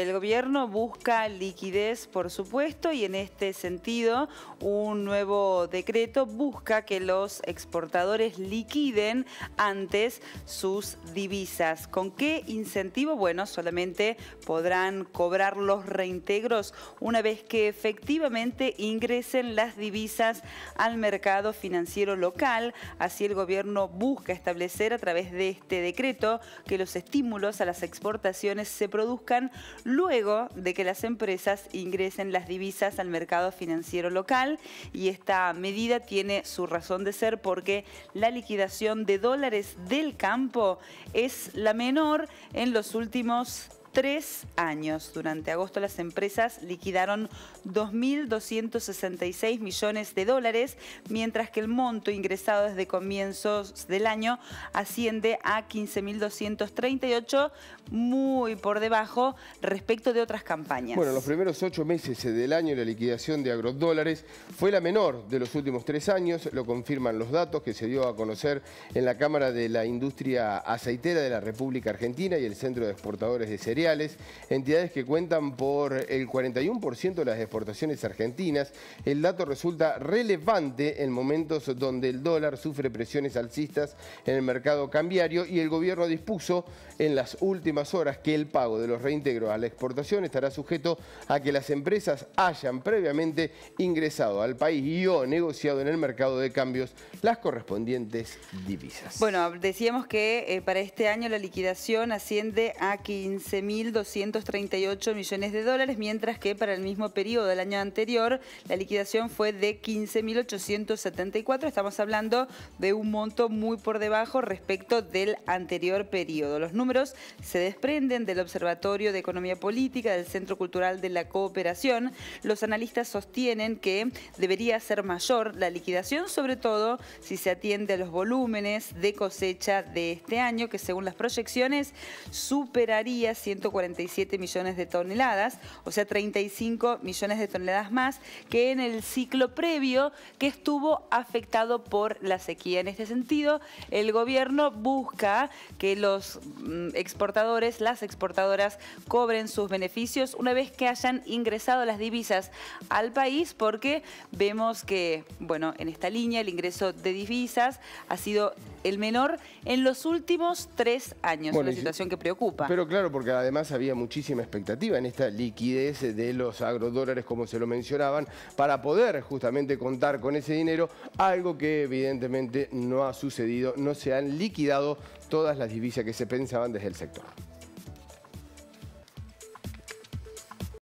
El gobierno busca liquidez, por supuesto, y en este sentido un nuevo decreto busca que los exportadores liquiden antes sus divisas. ¿Con qué incentivo? Bueno, solamente podrán cobrar los reintegros una vez que efectivamente ingresen las divisas al mercado financiero local. Así el gobierno busca establecer a través de este decreto que los estímulos a las exportaciones se produzcan luego de que las empresas ingresen las divisas al mercado financiero local y esta medida tiene su razón de ser porque la liquidación de dólares del campo es la menor en los últimos tres años. Durante agosto las empresas liquidaron 2.266 millones de dólares, mientras que el monto ingresado desde comienzos del año asciende a 15.238, muy por debajo respecto de otras campañas. Bueno, los primeros ocho meses del año la liquidación de agrodólares fue la menor de los últimos tres años, lo confirman los datos que se dio a conocer en la Cámara de la Industria Aceitera de la República Argentina y el Centro de Exportadores de Cereales entidades que cuentan por el 41% de las exportaciones argentinas. El dato resulta relevante en momentos donde el dólar sufre presiones alcistas en el mercado cambiario y el gobierno dispuso en las últimas horas que el pago de los reintegros a la exportación estará sujeto a que las empresas hayan previamente ingresado al país y o negociado en el mercado de cambios las correspondientes divisas. Bueno, decíamos que eh, para este año la liquidación asciende a 15 1.238 millones de dólares, mientras que para el mismo periodo del año anterior la liquidación fue de 15.874. Estamos hablando de un monto muy por debajo respecto del anterior periodo. Los números se desprenden del Observatorio de Economía Política del Centro Cultural de la Cooperación. Los analistas sostienen que debería ser mayor la liquidación, sobre todo si se atiende a los volúmenes de cosecha de este año, que según las proyecciones superaría 147 millones de toneladas, o sea, 35 millones de toneladas más que en el ciclo previo que estuvo afectado por la sequía. En este sentido, el gobierno busca que los mm, exportadores, las exportadoras, cobren sus beneficios una vez que hayan ingresado las divisas al país, porque vemos que, bueno, en esta línea el ingreso de divisas ha sido el menor en los últimos tres años, una situación que preocupa. Pero claro, porque además además había muchísima expectativa en esta liquidez de los agrodólares, como se lo mencionaban, para poder justamente contar con ese dinero, algo que evidentemente no ha sucedido, no se han liquidado todas las divisas que se pensaban desde el sector.